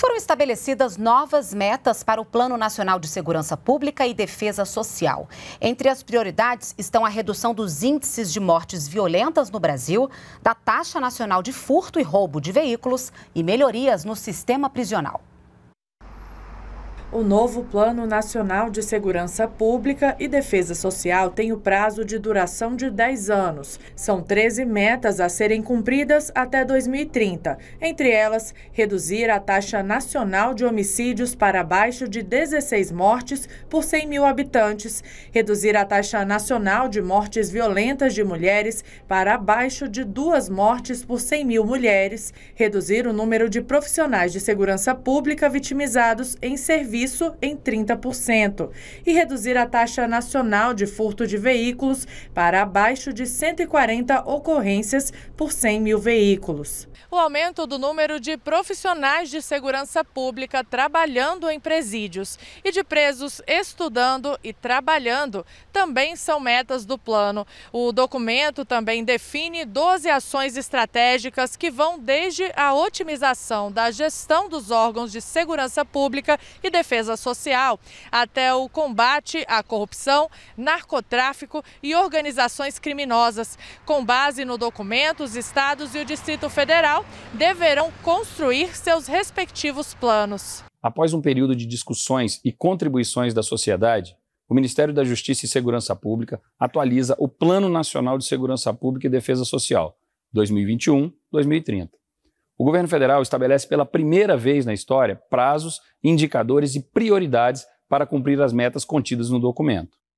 Foram estabelecidas novas metas para o Plano Nacional de Segurança Pública e Defesa Social. Entre as prioridades estão a redução dos índices de mortes violentas no Brasil, da taxa nacional de furto e roubo de veículos e melhorias no sistema prisional. O novo Plano Nacional de Segurança Pública e Defesa Social tem o prazo de duração de 10 anos. São 13 metas a serem cumpridas até 2030. Entre elas, reduzir a taxa nacional de homicídios para abaixo de 16 mortes por 100 mil habitantes, reduzir a taxa nacional de mortes violentas de mulheres para abaixo de duas mortes por 100 mil mulheres, reduzir o número de profissionais de segurança pública vitimizados em serviços isso em 30% e reduzir a taxa nacional de furto de veículos para abaixo de 140 ocorrências por 100 mil veículos. O aumento do número de profissionais de segurança pública trabalhando em presídios e de presos estudando e trabalhando também são metas do plano. O documento também define 12 ações estratégicas que vão desde a otimização da gestão dos órgãos de segurança pública e defesa defesa social até o combate à corrupção, narcotráfico e organizações criminosas. Com base no documento, os estados e o Distrito Federal deverão construir seus respectivos planos. Após um período de discussões e contribuições da sociedade, o Ministério da Justiça e Segurança Pública atualiza o Plano Nacional de Segurança Pública e Defesa Social 2021-2030. O governo federal estabelece pela primeira vez na história prazos, indicadores e prioridades para cumprir as metas contidas no documento.